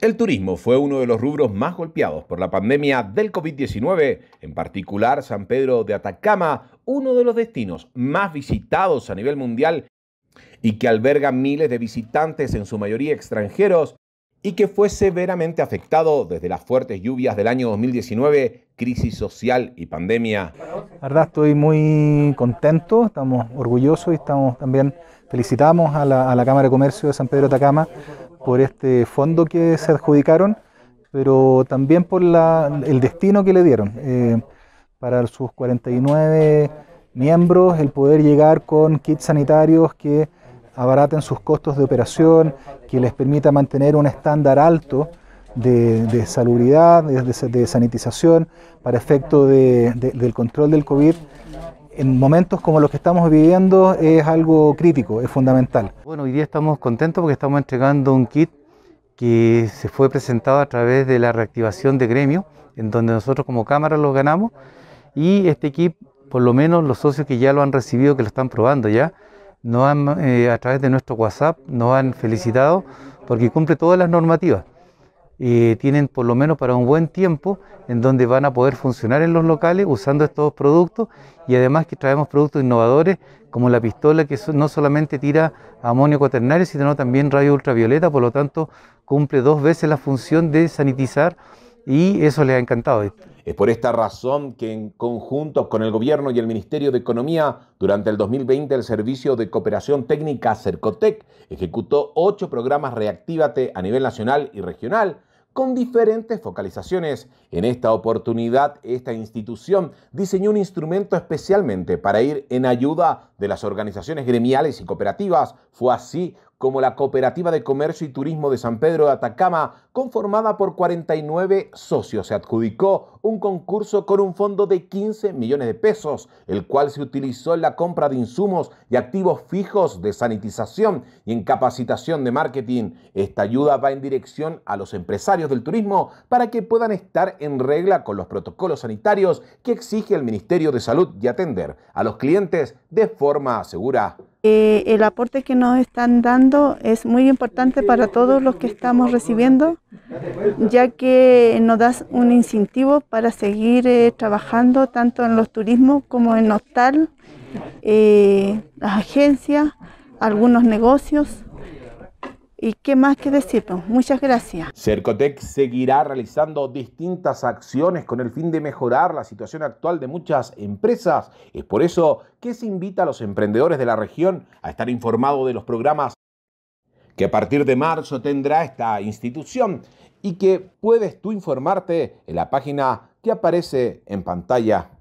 El turismo fue uno de los rubros más golpeados por la pandemia del COVID-19, en particular San Pedro de Atacama, uno de los destinos más visitados a nivel mundial y que alberga miles de visitantes, en su mayoría extranjeros, y que fue severamente afectado desde las fuertes lluvias del año 2019, crisis social y pandemia. La verdad estoy muy contento, estamos orgullosos y estamos también felicitamos a la, a la Cámara de Comercio de San Pedro de Atacama por este fondo que se adjudicaron, pero también por el destino que le dieron. Eh, para sus 49 miembros, el poder llegar con kits sanitarios que abaraten sus costos de operación, que les permita mantener un estándar alto de, salubridad, de, sanitización, para efecto del control del COVID en momentos como los que estamos viviendo es algo crítico, es fundamental. Bueno, hoy día estamos contentos porque estamos entregando un kit que se fue presentado a través de la reactivación de gremio, en donde nosotros como Cámara lo ganamos, y este kit, por lo menos los socios que ya lo han recibido, que lo están probando ya, eh, a través de nuestro WhatsApp nos han felicitado porque cumple todas las normativas tienen por lo menos para un buen tiempo en donde van a poder funcionar en los locales usando estos productos y además que traemos productos innovadores como la pistola que no solamente tira amonio cuaternario sino también radio ultravioleta, por lo tanto cumple dos veces la función de sanitizar y eso les ha encantado. Es por esta razón que en conjunto con el Gobierno y el Ministerio de Economía, durante el 2020 el Servicio de Cooperación Técnica Cercotec ejecutó ocho programas Reactívate a nivel nacional y regional con diferentes focalizaciones. En esta oportunidad, esta institución diseñó un instrumento especialmente para ir en ayuda de las organizaciones gremiales y cooperativas. Fue así como la Cooperativa de Comercio y Turismo de San Pedro de Atacama, conformada por 49 socios, se adjudicó un concurso con un fondo de 15 millones de pesos, el cual se utilizó en la compra de insumos y activos fijos de sanitización y en capacitación de marketing. Esta ayuda va en dirección a los empresarios del turismo para que puedan estar en regla con los protocolos sanitarios que exige el Ministerio de Salud y atender a los clientes de forma segura. Eh, el aporte que nos están dando es muy importante para todos los que estamos recibiendo, ya que nos da un incentivo para seguir eh, trabajando tanto en los turismos como en hostal, eh, las agencias, algunos negocios. ¿Y qué más que decir? Pues? muchas gracias. Cercotec seguirá realizando distintas acciones con el fin de mejorar la situación actual de muchas empresas. Es por eso que se invita a los emprendedores de la región a estar informados de los programas que a partir de marzo tendrá esta institución y que puedes tú informarte en la página que aparece en pantalla